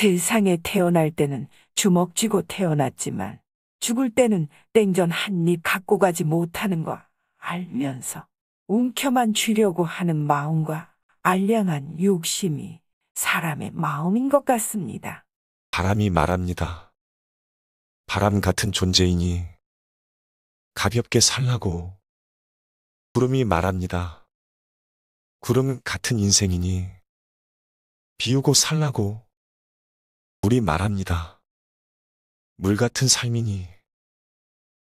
세상에 태어날 때는 주먹쥐고 태어났지만 죽을 때는 땡전 한 입 갖고 가지 못하는 거 알면서 움켜만 쥐려고 하는 마음과 알량한 욕심이 사람의 마음인 것 같습니다. 바람이 말합니다. 바람 같은 존재이니 가볍게 살라고. 구름이 말합니다. 구름 같은 인생이니 비우고 살라고. 물이 말합니다. 물 같은 삶이니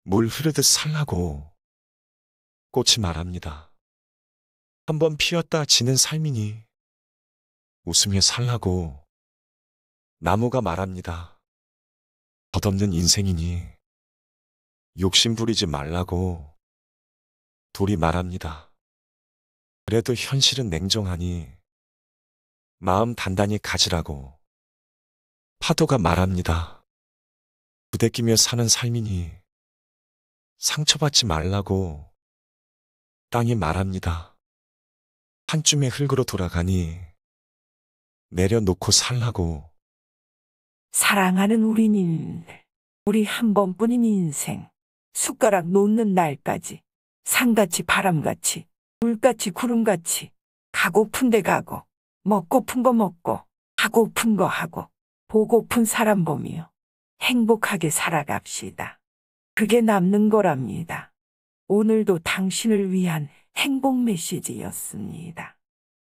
물 흐르듯 살라고 꽃이 말합니다. 한번 피었다 지는 삶이니 웃으며 살라고 나무가 말합니다. 덧없는 인생이니 욕심 부리지 말라고 돌이 말합니다. 그래도 현실은 냉정하니 마음 단단히 가지라고 파도가 말합니다. 부대끼며 사는 삶이니 상처받지 말라고 땅이 말합니다. 한쯤의 흙으로 돌아가니 내려놓고 살라고 사랑하는 우리는 우리 한 번뿐인 인생 숟가락 놓는 날까지 산같이 바람같이 물같이 구름같이 가고픈 데 가고 먹고픈 거 먹고 하고픈 거 하고 보고픈 사람 봄이요. 행복하게 살아갑시다. 그게 남는 거랍니다. 오늘도 당신을 위한 행복 메시지였습니다.